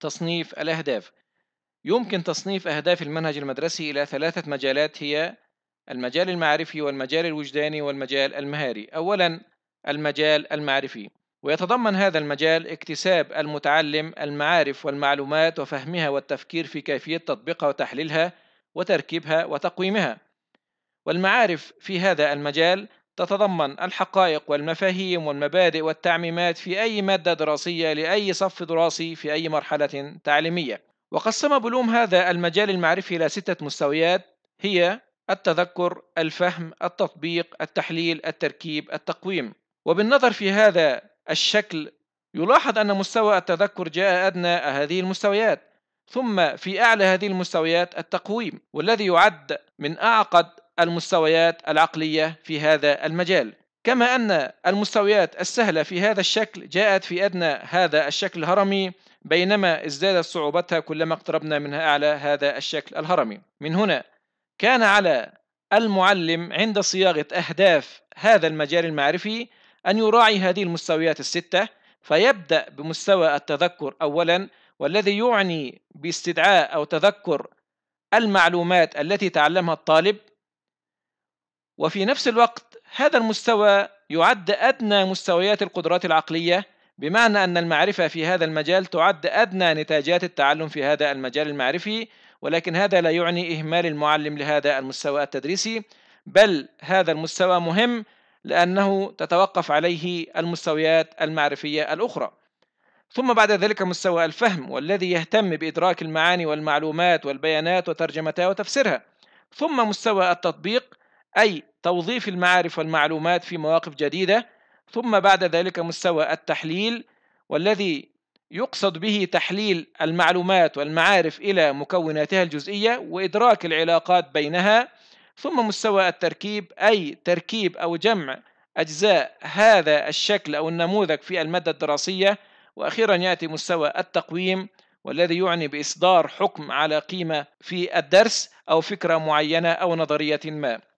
تصنيف الأهداف يمكن تصنيف أهداف المنهج المدرسي إلى ثلاثة مجالات هي المجال المعرفي والمجال الوجداني والمجال المهاري أولا المجال المعرفي ويتضمن هذا المجال اكتساب المتعلم المعارف والمعلومات وفهمها والتفكير في كيفية تطبيقها وتحليلها وتركيبها وتقويمها والمعارف في هذا المجال تتضمن الحقائق والمفاهيم والمبادئ والتعميمات في أي مادة دراسية لأي صف دراسي في أي مرحلة تعليمية وقسم بلوم هذا المجال المعرفي إلى ستة مستويات هي التذكر الفهم التطبيق التحليل التركيب التقويم وبالنظر في هذا الشكل يلاحظ أن مستوى التذكر جاء أدنى هذه المستويات ثم في أعلى هذه المستويات التقويم والذي يعد من أعقد المستويات العقلية في هذا المجال كما أن المستويات السهلة في هذا الشكل جاءت في أدنى هذا الشكل الهرمي بينما ازدادت صعوبتها كلما اقتربنا من أعلى هذا الشكل الهرمي من هنا كان على المعلم عند صياغة أهداف هذا المجال المعرفي أن يراعي هذه المستويات الستة فيبدأ بمستوى التذكر أولا والذي يعني باستدعاء أو تذكر المعلومات التي تعلمها الطالب وفي نفس الوقت هذا المستوى يعد أدنى مستويات القدرات العقلية بمعنى أن المعرفة في هذا المجال تعد أدنى نتاجات التعلم في هذا المجال المعرفي ولكن هذا لا يعني إهمال المعلم لهذا المستوى التدريسي بل هذا المستوى مهم لأنه تتوقف عليه المستويات المعرفية الأخرى ثم بعد ذلك مستوى الفهم والذي يهتم بإدراك المعاني والمعلومات والبيانات وترجمتها وتفسيرها ثم مستوى التطبيق أي توظيف المعارف والمعلومات في مواقف جديدة ثم بعد ذلك مستوى التحليل والذي يقصد به تحليل المعلومات والمعارف إلى مكوناتها الجزئية وإدراك العلاقات بينها ثم مستوى التركيب أي تركيب أو جمع أجزاء هذا الشكل أو النموذج في المادة الدراسية وأخيرا يأتي مستوى التقويم والذي يعني بإصدار حكم على قيمة في الدرس أو فكرة معينة أو نظرية ما